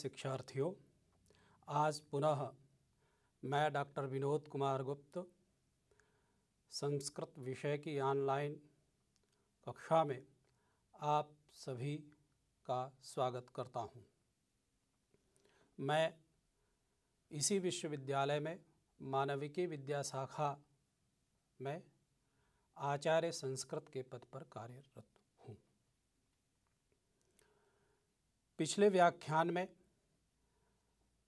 शिक्षार्थियों आज पुनः मैं डॉक्टर विनोद कुमार गुप्त संस्कृत विषय की ऑनलाइन कक्षा में आप सभी का स्वागत करता हूं। मैं इसी विश्वविद्यालय में मानविकी विद्या शाखा में आचार्य संस्कृत के पद पर कार्यरत हूँ पिछले व्याख्यान में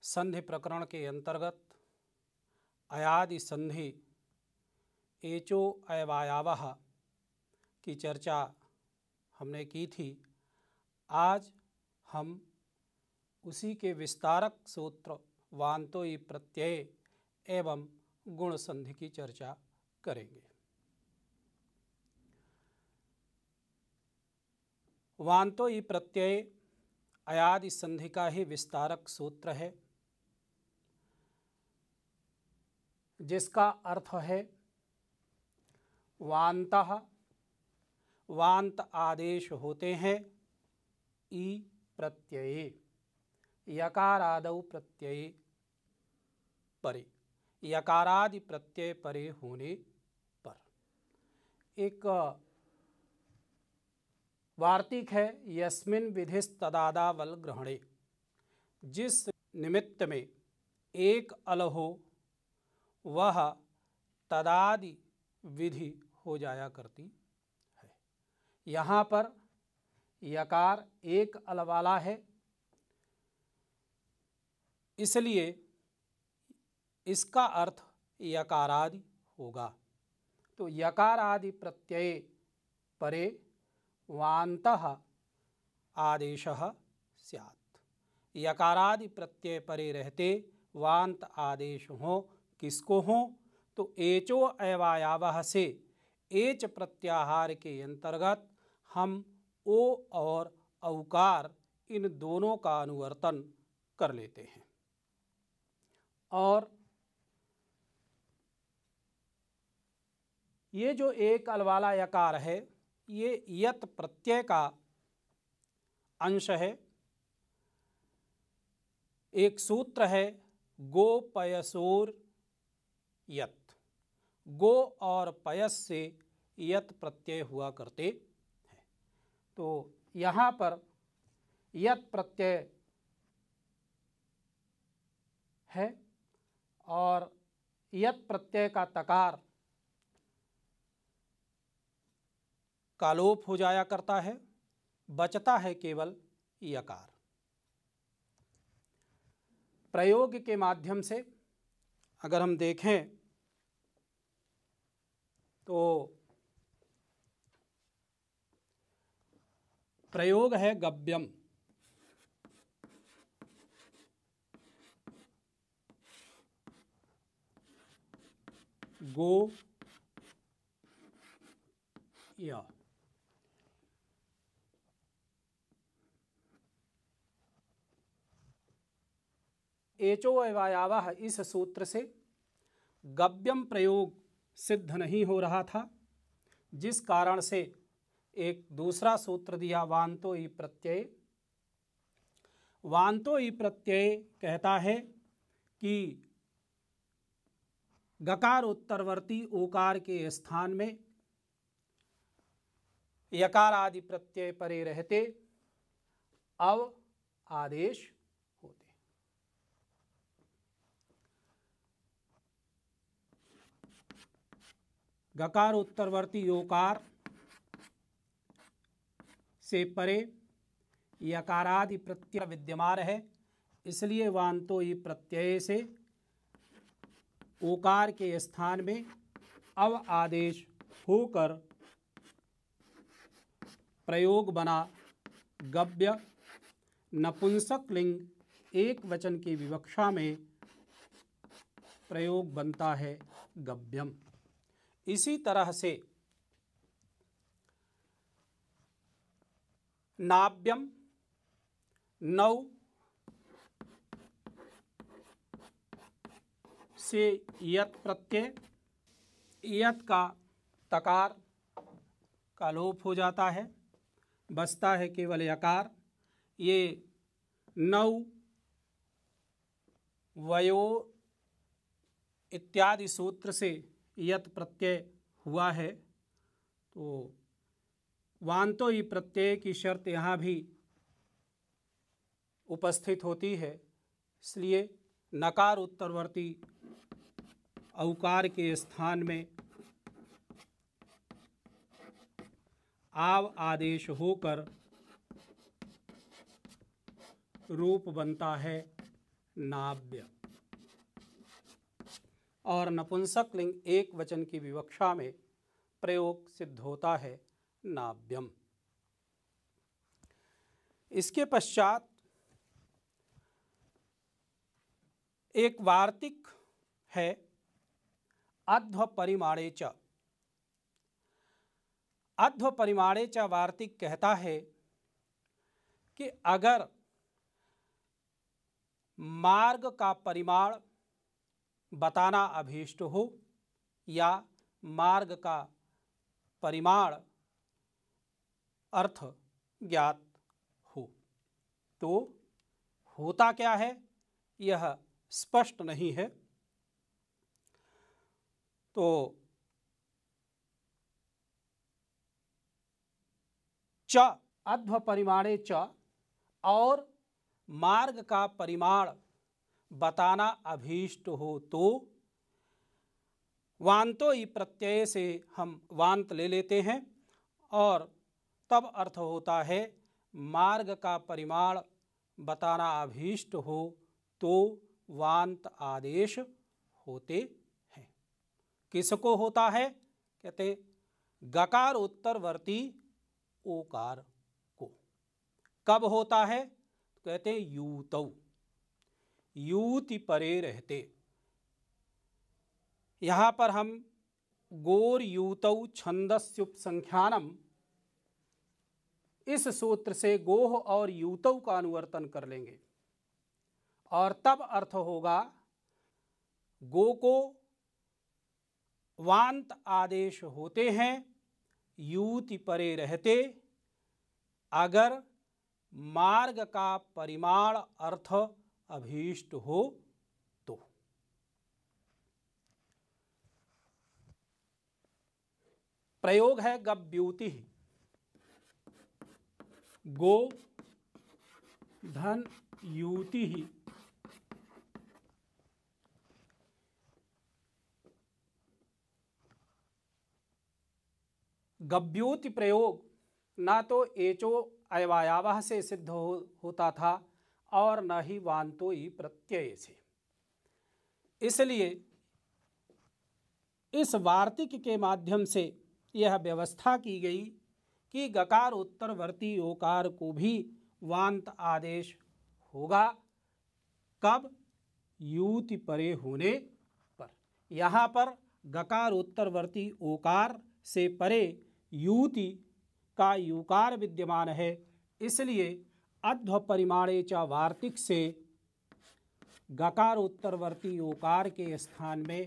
संधि प्रकरण के अंतर्गत अयादि संधि एचो अवायावह की चर्चा हमने की थी आज हम उसी के विस्तारक सूत्र वांतोई प्रत्यय एवं गुण संधि की चर्चा करेंगे वांतोई प्रत्यय अयादि संधि का ही विस्तारक सूत्र है जिसका अर्थ है वांत वांत आदेश होते हैं ई प्रत्यय यकाराद प्रत्यय परे यकारादि प्रत्यय परे होने पर एक वार्तिक है यस्मिन विधिस्तदादावल ग्रहणे जिस निमित्त में एक अलहो वह तदादि विधि हो जाया करती है यहाँ पर यकार एक अलवाला है इसलिए इसका अर्थ यकारादि होगा तो यकारादि प्रत्यय परे वात आदेश सियात यकारादि प्रत्यय परे रहते वांत आदेश हो किसको हों तो एचो अवायावह से एच प्रत्याहार के अंतर्गत हम ओ और अवकार इन दोनों का अनुवर्तन कर लेते हैं और ये जो एक अलवाला यकार है ये यत प्रत्यय का अंश है एक सूत्र है गोपयसूर यत गो और पयस से यत प्रत्यय हुआ करते हैं तो यहाँ पर यत प्रत्यय है और यत प्रत्यय का तकार कालोप हो जाया करता है बचता है केवल यकार प्रयोग के माध्यम से अगर हम देखें तो प्रयोग है गव्यम गो या एचो एवायावह इस सूत्र से गव्यम प्रयोग सिद्ध नहीं हो रहा था जिस कारण से एक दूसरा सूत्र दिया वांतो ई प्रत्यय वांतो ई प्रत्यय कहता है कि गकार उत्तरवर्ती ओकार के स्थान में यकार आदि प्रत्यय परे रहते अव आदेश गकार उत्तरवर्ती योकार से परे यकारादि प्रत्यय विद्यमान है इसलिए वांतो ये प्रत्यय से ओकार के स्थान में अव आदेश होकर प्रयोग बना गव्य नपुंसक लिंग एक वचन की विवक्षा में प्रयोग बनता है गव्यम इसी तरह से नाभ्यम नौ से यत प्रत्यय यत का तकार का लोप हो जाता है बसता है केवल यकार ये नौ वयो इत्यादि सूत्र से यत प्रत्यय हुआ है तो वांतो ही प्रत्यय की शर्त यहाँ भी उपस्थित होती है इसलिए नकार उत्तरवर्ती अवकार के स्थान में आव आदेश होकर रूप बनता है नाव्य और नपुंसक लिंग एक वचन की विवक्षा में प्रयोग सिद्ध होता है नाभ्यम इसके पश्चात एक वार्तिक है अध्व परिमाणे च अध्व परिमाणे च वार्तिक कहता है कि अगर मार्ग का परिमाण बताना अभीष्ट हो या मार्ग का परिमाण अर्थ ज्ञात हो तो होता क्या है यह स्पष्ट नहीं है तो च अध्व परिमाणे च और मार्ग का परिमाण बताना अभीष्ट हो तो वांतो ही प्रत्यय से हम वांत ले लेते हैं और तब अर्थ होता है मार्ग का परिमाण बताना अभीष्ट हो तो वांत आदेश होते हैं किसको होता है कहते गकार उत्तरवर्ती ओकार को कब होता है कहते हैं यूतऊ यूति परे रहते यहाँ पर हम गोर यूत छंदस्युपसंख्यानम इस सूत्र से गोह और यूतव का अनुवर्तन कर लेंगे और तब अर्थ होगा गो को वांत आदेश होते हैं यूति परे रहते अगर मार्ग का परिमाण अर्थ अभीष्ट हो तो प्रयोग है गव्युति गो धन युति ही गव्योति प्रयोग ना तो एचो अयवायावह से सिद्ध हो, होता था और न ही वांतोई प्रत्यय से इसलिए इस वार्तिक के माध्यम से यह व्यवस्था की गई कि गकार उत्तरवर्ती ओकार को भी वांत आदेश होगा कब युति परे होने पर यहाँ पर गकार उत्तरवर्ती ओकार से परे युति का युकार विद्यमान है इसलिए अध्वपरिमाणे च वार्तिक से गकार उत्तरवर्ती ओकार के स्थान में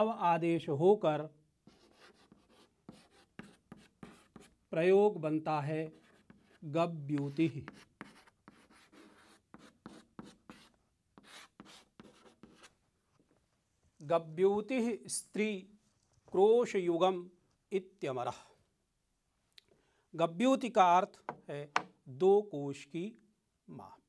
अव आदेश होकर प्रयोग बनता है गव्युति गव्युति स्त्री युगम इत्यमरः गब्यूति का अर्थ है दो कोश की माप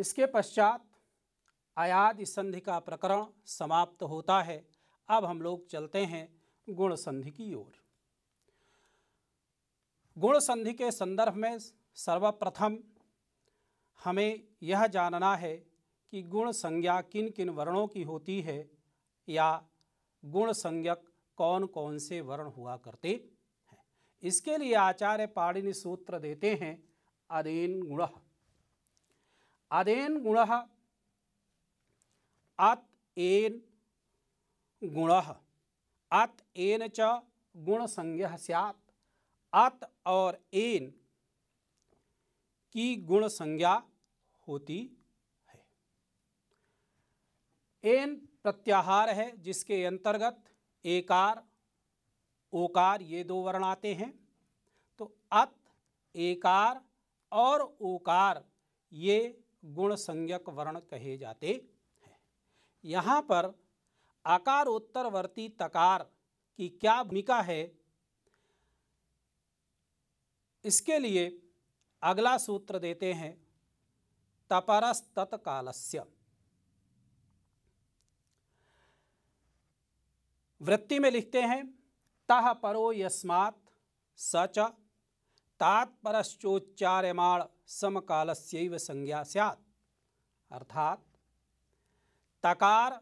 इसके पश्चात आयाद संधि का प्रकरण समाप्त होता है अब हम लोग चलते हैं गुण संधि की ओर गुण संधि के संदर्भ में सर्वप्रथम हमें यह जानना है कि गुण संज्ञा किन किन वर्णों की होती है या गुण संज्ञक कौन कौन से वर्ण हुआ करते हैं इसके लिए आचार्य पाणिनि सूत्र देते हैं अदेन गुण अदेन गुण अत एन गुण अत एन च गुण संज्ञा सैत अत और एन की गुण संज्ञा होती है एन प्रत्याहार है जिसके अंतर्गत एकार ओकार ये दो वर्ण आते हैं तो अत एकार और ओकार ये गुण संज्ञक वर्ण कहे जाते हैं यहाँ पर आकारोत्तरवर्ती तकार की क्या भूमिका है इसके लिए अगला सूत्र देते हैं तपरस तत्काल वृत्ति में लिखते हैं तह परो यस्मात् सच तात्परश्चोच्चार्यमाण समकालस्यैव संज्ञा स्यात् अर्थात तकार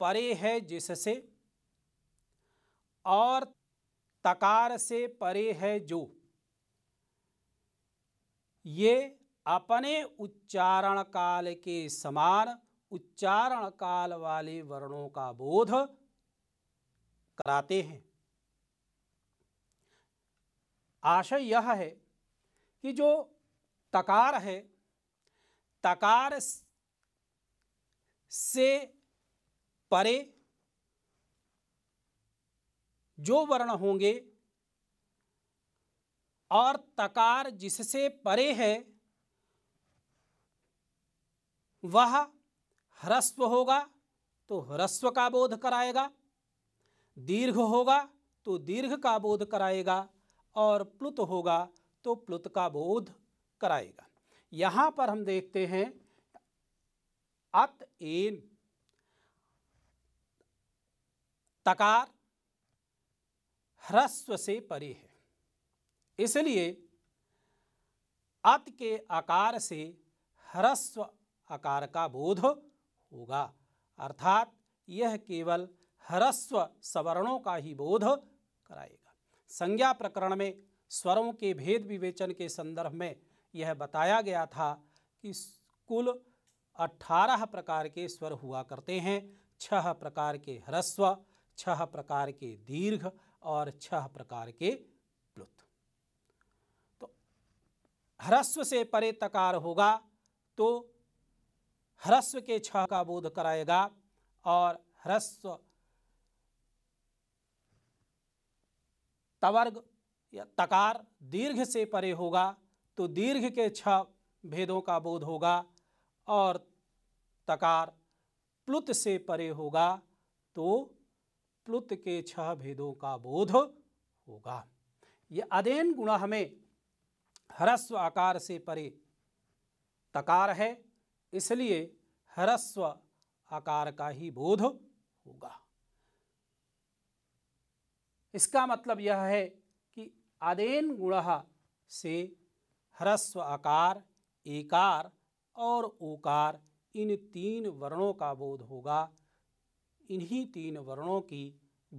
परे है जिससे और तकार से परे है जो ये अपने उच्चारण काल के समान उच्चारण काल वाले वर्णों का बोध कराते हैं आशय यह है कि जो तकार है तकार से परे जो वर्ण होंगे और तकार जिससे परे है वह ह्रस्व होगा तो ह्रस्व का बोध कराएगा दीर्घ होगा तो दीर्घ का बोध कराएगा और प्लुत होगा तो प्लुत का बोध कराएगा यहां पर हम देखते हैं अत एन तकार ह्रस्व से परे है इसलिए अत के आकार से ह्रस्व आकार का बोध होगा अर्थात यह केवल ह्रस्व सवर्णों का ही बोध कराएगा संज्ञा प्रकरण में स्वरों के भेद विवेचन के संदर्भ में यह बताया गया था कि कुल अठारह प्रकार के स्वर हुआ करते हैं छह प्रकार के ह्रस्व छह प्रकार के दीर्घ और छह प्रकार के प्लुत तो ह्रस्व से परे तकार होगा तो ह्रस्व के छह का बोध कराएगा और ह्रस्व तवर्ग या तकार दीर्घ से परे होगा तो दीर्घ के छ भेदों का बोध होगा और तकार प्लुत से परे होगा तो प्लुत के छह भेदों का बोध होगा ये अधेन गुण हमें हरस्व आकार से परे तकार है इसलिए हरस्व आकार का ही बोध होगा इसका मतलब यह है कि आदेन गुण से ह्रस्व आकार एकार और ओकार इन तीन वर्णों का बोध होगा इन्हीं तीन वर्णों की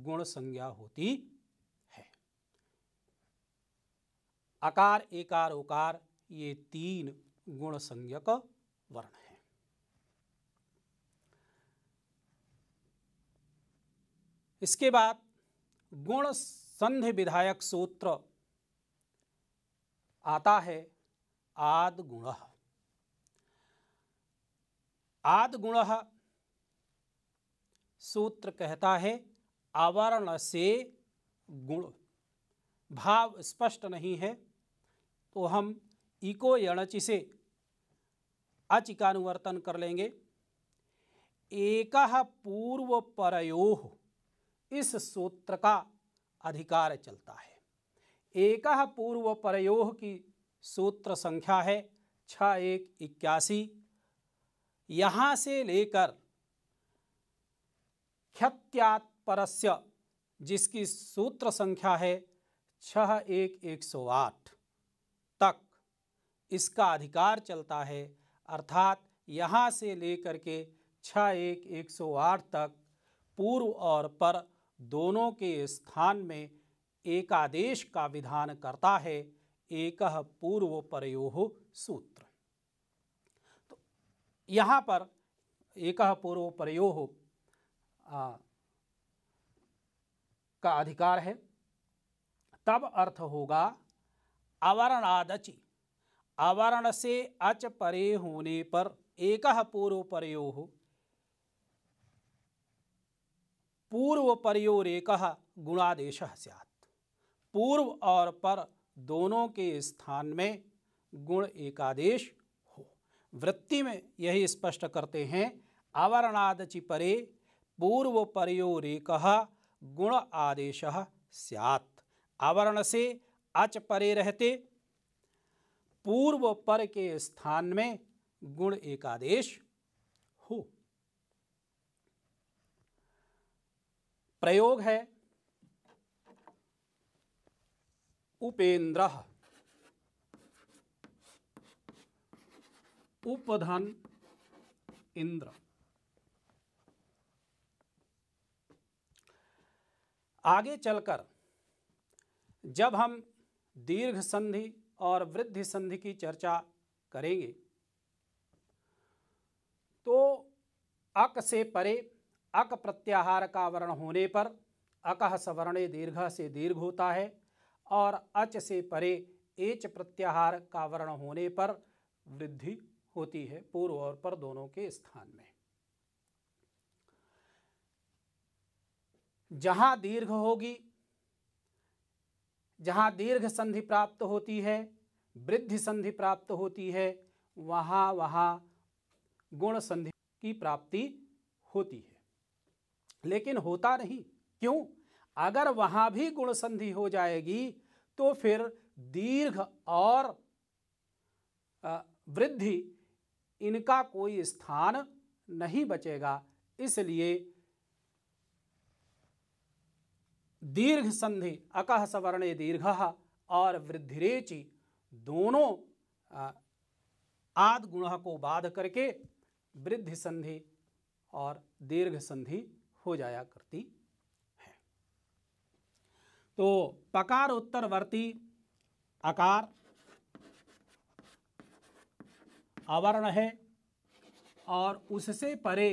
गुण संज्ञा होती है आकार एकार ओकार ये तीन गुण संज्ञक वर्ण हैं इसके बाद गुण संधि विधायक सूत्र आता है आद गुण आद गुण सूत्र कहता है आवरण से गुण भाव स्पष्ट नहीं है तो हम इको यणचि से अचिकानुवर्तन कर लेंगे एक पूर्व परयोह इस सूत्र का अधिकार चलता है एक पूर्व परयोह की सूत्र संख्या है छ एक इक्यासी यहाँ से लेकर ख्यात्परस्य जिसकी सूत्र संख्या है छः एक एक सौ आठ तक इसका अधिकार चलता है अर्थात यहाँ से लेकर के छः एक एक सौ आठ तक पूर्व और पर दोनों के स्थान में एकादेश का विधान करता है एक पूर्व परयो सूत्र तो यहाँ पर एक पूर्व परयो का अधिकार है तब अर्थ होगा अवर्णादचि अवर्ण से अच परे होने पर एक पूर्व परयो पूर्व परयोरेक गुणादेश सियात पूर्व और पर दोनों के स्थान में गुण एकादेश हो वृत्ति में यही स्पष्ट करते हैं आवरणादचि परे पूर्व परयोरेक गुण आदेश सियात आवरण से अच परे रहते पूर्व पर के स्थान में गुण एकादेश हो प्रयोग है उपेंद्र उपधन इंद्र आगे चलकर जब हम दीर्घ संधि और वृद्धि संधि की चर्चा करेंगे तो अक से परे अक प्रत्याहार का वर्ण होने पर अकह सवर्णे दीर्घ से दीर्घ होता है और अच से परे एच प्रत्याहार का वर्ण होने पर वृद्धि होती है पूर्व और पर दोनों के स्थान में जहां दीर्घ होगी जहां दीर्घ संधि प्राप्त होती है वृद्धि संधि प्राप्त होती है वहां वहां गुण संधि की प्राप्ति होती है लेकिन होता नहीं क्यों अगर वहाँ भी गुण संधि हो जाएगी तो फिर दीर्घ और वृद्धि इनका कोई स्थान नहीं बचेगा इसलिए दीर्घ संधि अकह सवर्णे दीर्घ और वृद्धिरेचि दोनों आद गुण को बाध करके वृद्धि संधि और दीर्घ संधि हो जाया करती है तो पकार उत्तरवर्ती आकार अवर्ण है और उससे परे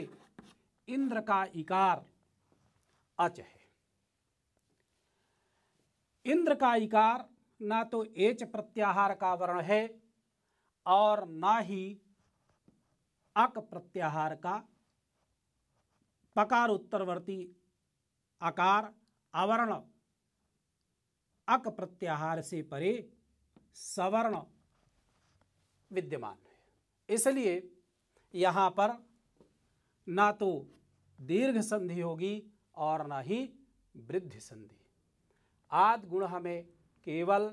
इंद्र का इकार अच है इंद्र का इकार ना तो एच प्रत्याहार का वर्ण है और ना ही अक प्रत्याहार का पकार उत्तरवर्ती आकार अवर्ण अक प्रत्याहार से परे सवर्ण विद्यमान है इसलिए यहाँ पर ना तो दीर्घ संधि होगी और ना ही वृद्धि संधि आद गुण हमें केवल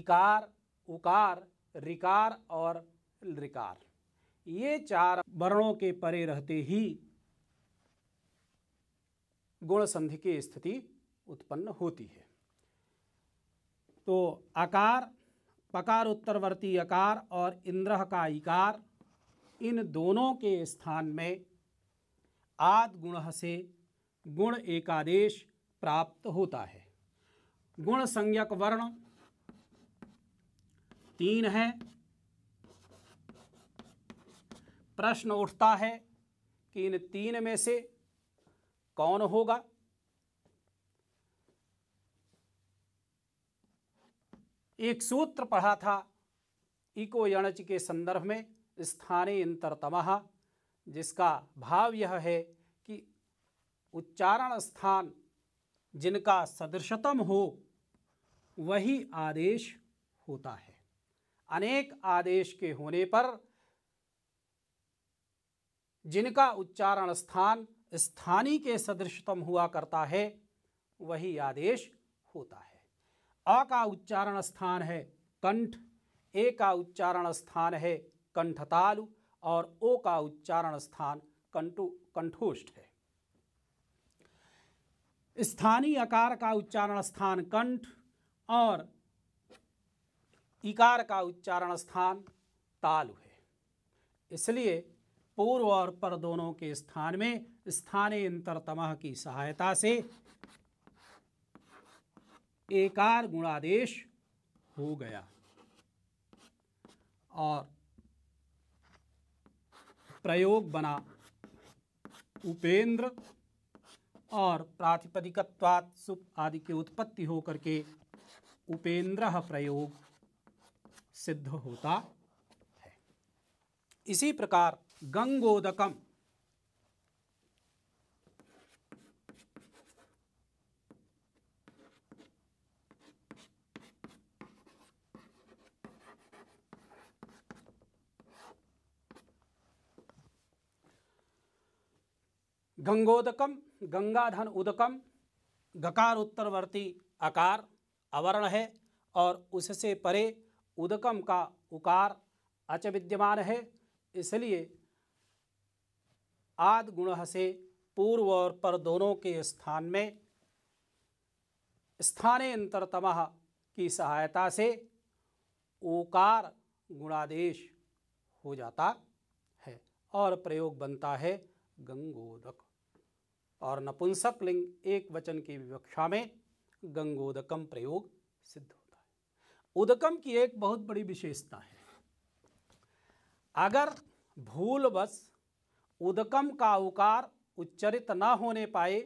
इकार उकार रिकार और रिकार ये चार वर्णों के परे रहते ही गुण संधि की स्थिति उत्पन्न होती है तो आकार पकार उत्तरवर्ती अकार और इंद्रह का इकार इन दोनों के स्थान में आद गुण से गुण एकादेश प्राप्त होता है गुण संज्ञक वर्ण तीन है प्रश्न उठता है कि इन तीन में से कौन होगा एक सूत्र पढ़ा था इको यणच के संदर्भ में स्थानीय इंतरतमः जिसका भाव यह है कि उच्चारण स्थान जिनका सदृशतम हो वही आदेश होता है अनेक आदेश के होने पर जिनका उच्चारण स्थान स्थानी के सदृशतम हुआ करता है वही आदेश होता है अ का उच्चारण स्थान है कंठ ए का उच्चारण स्थान है कंठतालु और ओ का उच्चारण स्थान कंटु कंठोष्ठ है स्थानीय अकार का उच्चारण स्थान कंठ और इकार का उच्चारण स्थान तालु है इसलिए पूर्व और पर दोनों के स्थान में स्थानीय अंतरतमह की सहायता से एकार गुणादेश हो गया और प्रयोग बना उपेंद्र और प्रातिपदिक सुप आदि की उत्पत्ति होकर के उपेंद्र प्रयोग सिद्ध होता है इसी प्रकार गंगोदकम गंगोदकम गंगाधन उदकम गकार उत्तरवर्ती आकार अवर्ण है और उससे परे उदकम का उकार अच विद्यमान है इसलिए आद गुण से पूर्व और पर दोनों के स्थान में स्थाने अंतरतम की सहायता से ओकार गुणादेश हो जाता है और प्रयोग बनता है गंगोदक और नपुंसक लिंग एक वचन की विवक्षा में गंगोदकम प्रयोग सिद्ध होता है उदकम की एक बहुत बड़ी विशेषता है अगर भूलवश उदकम का उकार उच्चरित ना होने पाए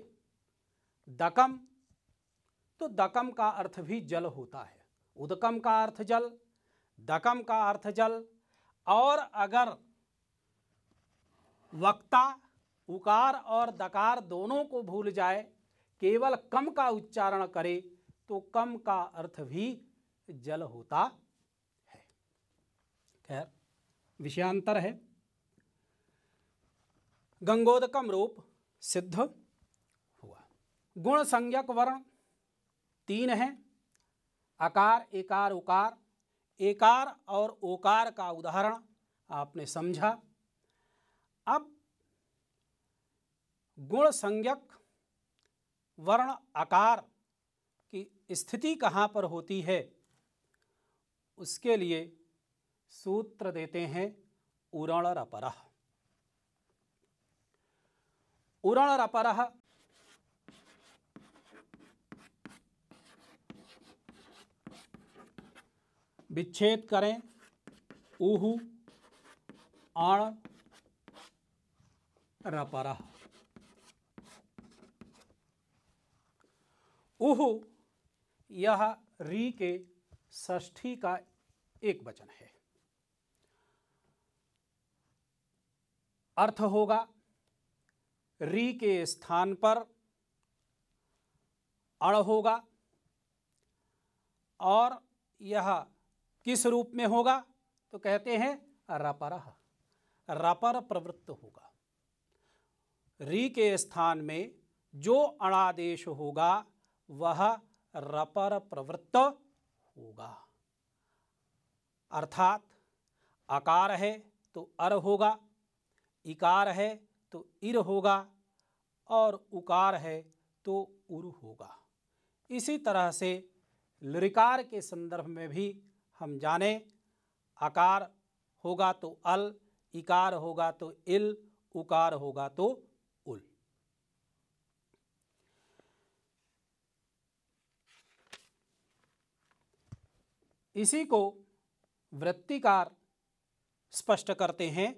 दकम तो दकम का अर्थ भी जल होता है उदकम का अर्थ जल दकम का अर्थ जल और अगर वक्ता उकार और दकार दोनों को भूल जाए केवल कम का उच्चारण करे तो कम का अर्थ भी जल होता है खैर विषयांतर है गंगोदकम रूप सिद्ध हुआ गुण संज्ञक वर्ण तीन हैं आकार एकार उकार एकार और ओकार का उदाहरण आपने समझा अब गुण संज्ञक वर्ण आकार की स्थिति कहाँ पर होती है उसके लिए सूत्र देते हैं उरण अपरह उरणरपरः विच्छेद करें उहु आण रपर उहु यह री के ष्ठी का एक वचन है अर्थ होगा री के स्थान पर अण होगा और यह किस रूप में होगा तो कहते हैं रपर रपर प्रवृत्त होगा री के स्थान में जो अणादेश होगा वह रपर प्रवृत्त होगा अर्थात आकार है तो अर होगा इकार है तो इर होगा और उकार है तो उर होगा इसी तरह से लिरिकार के संदर्भ में भी हम जाने आकार होगा तो अल इकार होगा तो इल उकार होगा तो उल इसी को वृत्तिकार स्पष्ट करते हैं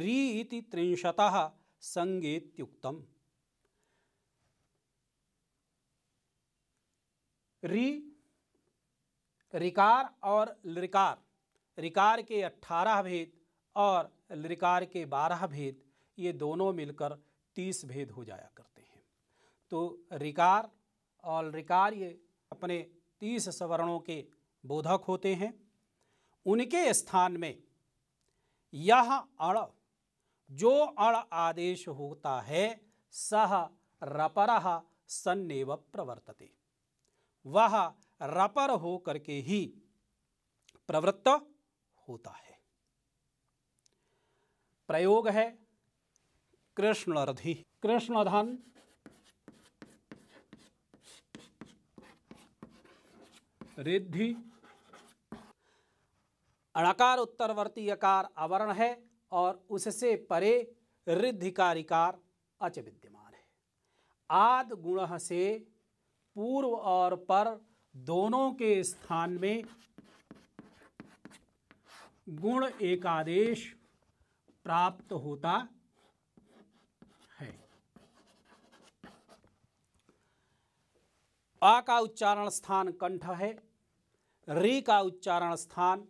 री इति त्रिंशतः संगेत्युक्तम री रिकार और लिकार रिकार के अट्ठारह भेद और लिकार के बारह भेद ये दोनों मिलकर तीस भेद हो जाया करते हैं तो रिकार और रिकार ये अपने तीस सवर्णों के बोधक होते हैं उनके स्थान में यह अण जो अण आदेश होता है सह रपर सन्नेव प्रवर्तते वह रपर हो करके ही प्रवृत्त होता है प्रयोग है कृष्णरधि कृष्णधन रिद्धि अणकार उत्तरवर्ती अकार आवरण है और उससे परे रिद्धिकारिकार अच विद्यमान है आद गुण से पूर्व और पर दोनों के स्थान में गुण एकादेश प्राप्त होता है आ का उच्चारण स्थान कंठ है री का उच्चारण स्थान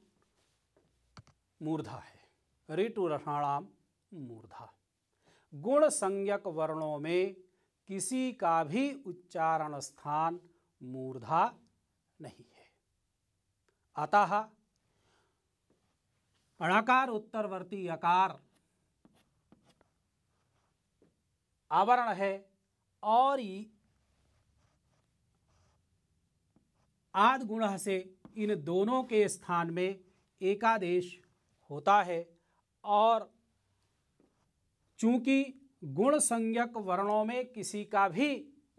मूर्धा है ऋतुरषाणाम मूर्धा गुण संज्ञक वर्णों में किसी का भी उच्चारण स्थान मूर्धा नहीं है अतः अणाकार उत्तरवर्ती अकार आवरण है और आदि गुण से इन दोनों के स्थान में एकादेश होता है और चूंकि गुण संज्ञक वर्णों में किसी का भी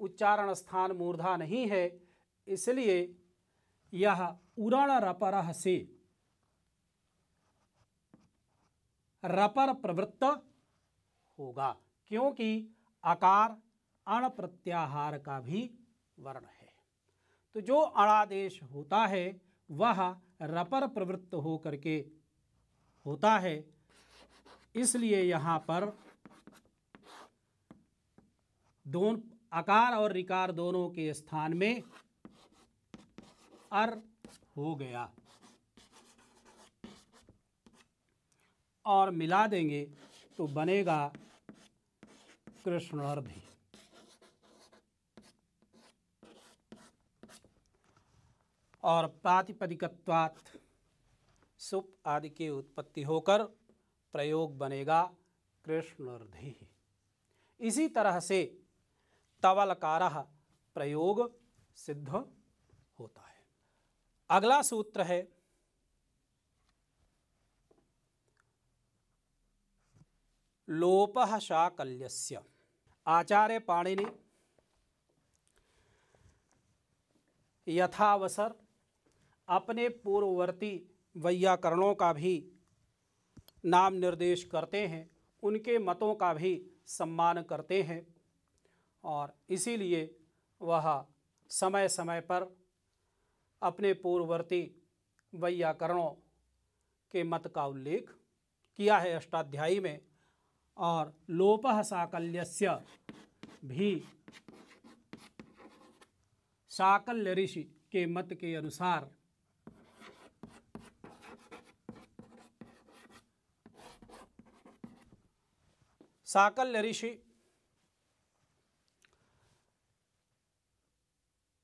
उच्चारण स्थान मूर्धा नहीं है इसलिए यह उरण रपर से रपर प्रवृत्त होगा क्योंकि आकार अण प्रत्याहार का भी वर्ण है तो जो अणादेश होता है वह रपर प्रवृत्त होकर के होता है इसलिए यहां पर दोन अकार और रिकार दोनों के स्थान में अर हो गया और मिला देंगे तो बनेगा कृष्णार्धि और प्रातिपदिकत्वात् सुप आदि की उत्पत्ति होकर प्रयोग बनेगा कृष्णर्धि इसी तरह से तवलकार प्रयोग सिद्ध होता है अगला सूत्र है लोप शाकल्य आचार्य पाणिनि यथावसर अपने पूर्ववर्ती वैयाकरणों का भी नाम निर्देश करते हैं उनके मतों का भी सम्मान करते हैं और इसीलिए वह समय समय पर अपने पूर्ववर्ती वैयाकरणों के मत का उल्लेख किया है अष्टाध्यायी में और लोपह साकल्यस्य भी साकल्य ऋषि के मत के अनुसार साकल्य ऋषि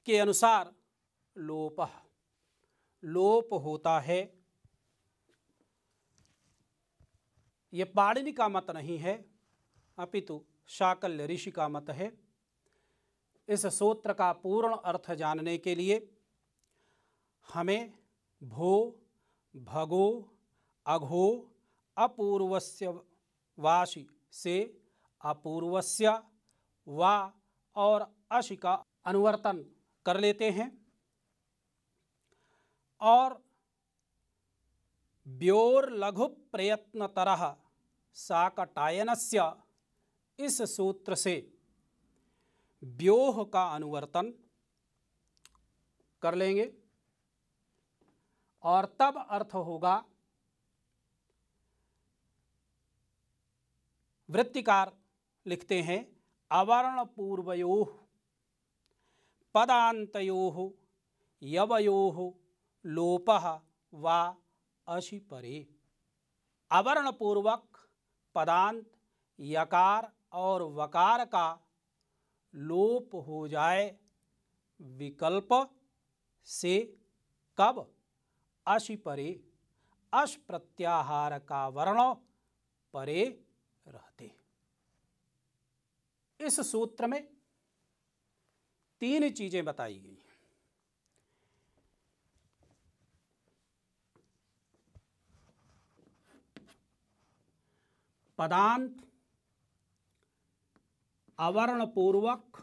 के अनुसार लोप लोप होता है यह पाणिनि का मत नहीं है अपितु शाकल्य ऋषि का मत है इस सूत्र का पूर्ण अर्थ जानने के लिए हमें भो भगो अघो अपूर्वस्य वासी से अपूर्वस्य वा और अश का अनुवर्तन कर लेते हैं और व्योर लघु प्रयत्न तरह से इस सूत्र से व्योह का अनुवर्तन कर लेंगे और तब अर्थ होगा वृत्तिकार लिखते हैं अवर्ण पूर्वयो पदात यवयो लोप व परे अवर्ण पूर्वक पदांत यकार और वकार का लोप हो जाए विकल्प से कब अशि परे अश प्रत्याहार का वर्ण परे रहते इस सूत्र में तीन चीजें बताई गई पदांत अवर्ण पूर्वक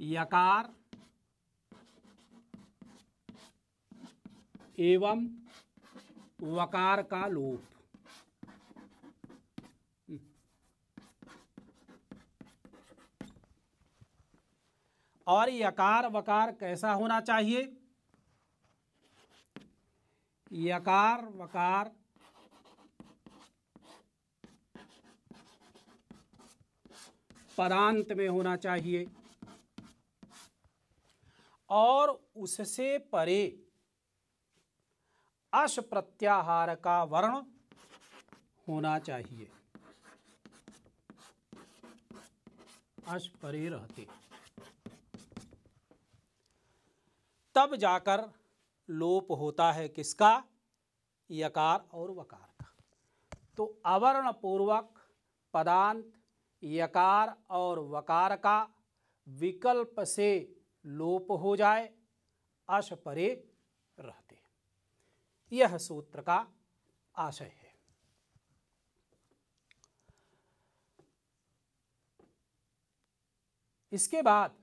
यकार एवं वकार का लोप हम्म। और यकार वकार कैसा होना चाहिए यकार वकार परांत में होना चाहिए और उससे परे अश प्रत्याहार का वर्ण होना चाहिए अश परे रहते तब जाकर लोप होता है किसका यकार और वकार का तो अवर्ण पूर्वक पदांत यकार और वकार का विकल्प से लोप हो जाए अश परे यह सूत्र का आशय है इसके बाद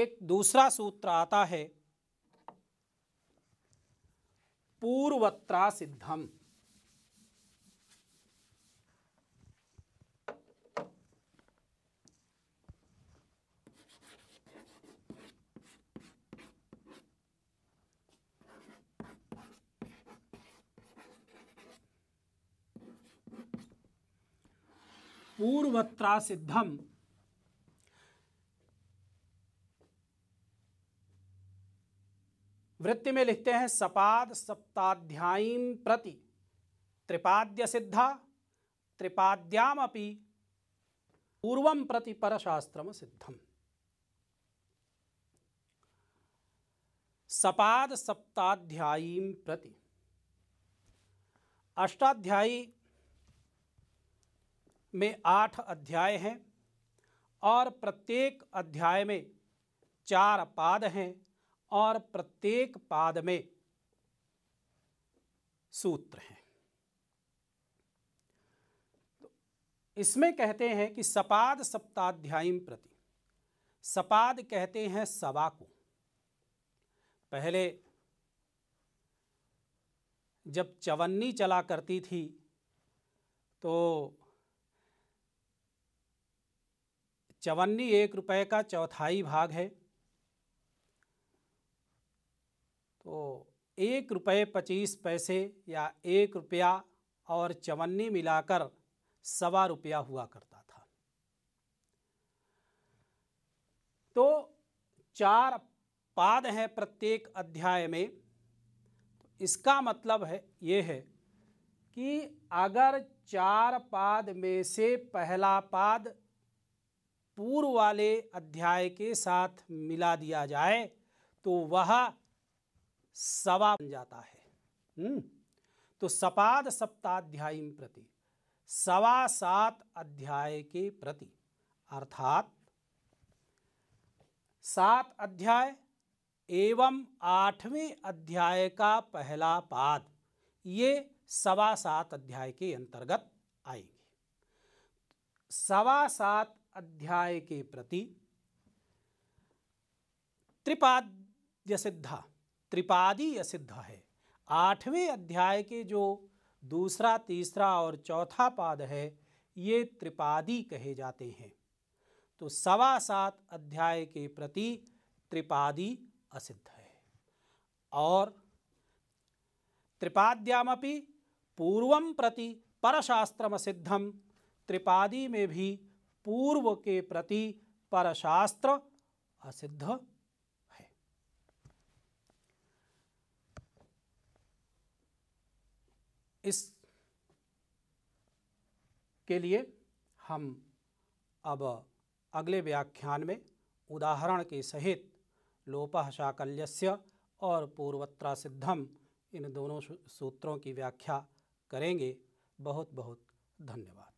एक दूसरा सूत्र आता है पूर्वत्रा सिद्धम पूर्वत्रा सिद्धम वृत्ति में लिखते हैं सपाद सप्ताध्यायी प्रति त्रिपाद्य सिद्धा त्रिपाद्यामपि पूर्वम प्रति परशास्त्रम सिद्धम सपाद सप्ताध्यायी प्रति अष्टाध्यायी में आठ अध्याय हैं और प्रत्येक अध्याय में चार पाद हैं और प्रत्येक पाद में सूत्र हैं तो इसमें कहते हैं कि सपाद सप्ताध्यायी प्रति सपाद कहते हैं सवा को पहले जब चवन्नी चला करती थी तो चवन्नी एक रुपये का चौथाई भाग है तो एक रुपये पच्चीस पैसे या एक रुपया और चवन्नी मिलाकर सवा रुपया हुआ करता था तो चार पाद हैं प्रत्येक अध्याय में तो इसका मतलब है ये है कि अगर चार पाद में से पहला पाद पूर्व वाले अध्याय के साथ मिला दिया जाए तो वह सवा बन जाता है हम्म? तो सपाद सप्ताध्यायी प्रति सवा सात अध्याय के प्रति अर्थात सात अध्याय एवं आठवें अध्याय का पहला पाद ये सवा सात अध्याय के अंतर्गत आएंगे सवा सात अध्याय के प्रति त्रिपाद्य सिद्धा त्रिपादीय सिद्ध है आठवें अध्याय के जो दूसरा तीसरा और चौथा पाद है ये त्रिपादी कहे जाते हैं तो सवा सात अध्याय के प्रति त्रिपादी असिद्ध है और त्रिपाद्यामपि पूर्वम प्रति परशास्त्रम सिद्धम त्रिपादी में भी पूर्व के प्रति परशास्त्र असिद्ध है इस के लिए हम अब अगले व्याख्यान में उदाहरण के सहित लोपह शाकल्यस्य और पूर्वत्रा सिद्धम इन दोनों सूत्रों की व्याख्या करेंगे बहुत बहुत धन्यवाद